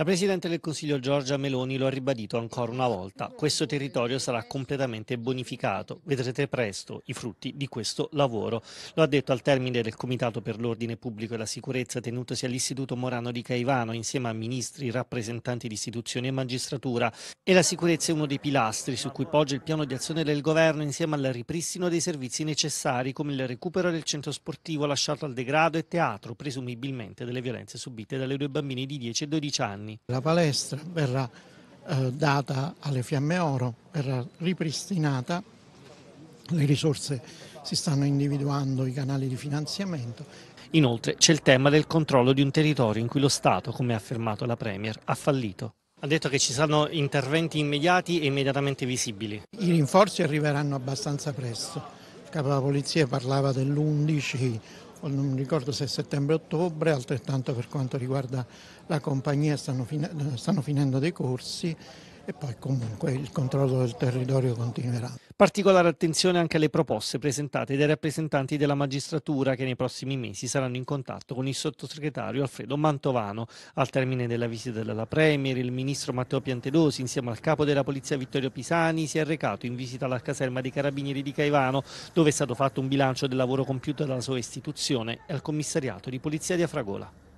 La Presidente del Consiglio Giorgia Meloni lo ha ribadito ancora una volta, questo territorio sarà completamente bonificato, vedrete presto i frutti di questo lavoro. Lo ha detto al termine del Comitato per l'Ordine Pubblico e la Sicurezza tenutosi all'Istituto Morano di Caivano insieme a ministri, rappresentanti di istituzioni e magistratura e la sicurezza è uno dei pilastri su cui poggia il piano di azione del governo insieme al ripristino dei servizi necessari come il recupero del centro sportivo lasciato al degrado e teatro presumibilmente delle violenze subite dalle due bambine di 10 e 12 anni anni. La palestra verrà eh, data alle Fiamme Oro, verrà ripristinata, le risorse si stanno individuando, i canali di finanziamento Inoltre c'è il tema del controllo di un territorio in cui lo Stato, come ha affermato la Premier, ha fallito. Ha detto che ci saranno interventi immediati e immediatamente visibili. I rinforzi arriveranno abbastanza presto. Il capo della polizia parlava dell'11 non ricordo se settembre-ottobre, o altrettanto per quanto riguarda la compagnia stanno, fin- stanno finendo dei corsi e poi comunque il controllo del territorio continuerà. Particolare attenzione anche alle proposte presentate dai rappresentanti della magistratura che nei prossimi mesi saranno in contatto con il sottosegretario Alfredo Mantovano al termine della visita della Premier, il ministro Matteo Piantedosi insieme al capo della polizia Vittorio Pisani si è recato in visita alla caserma dei carabinieri di Caivano dove è stato fatto un bilancio del lavoro compiuto dalla sua istituzione e al commissariato di polizia di Afragola.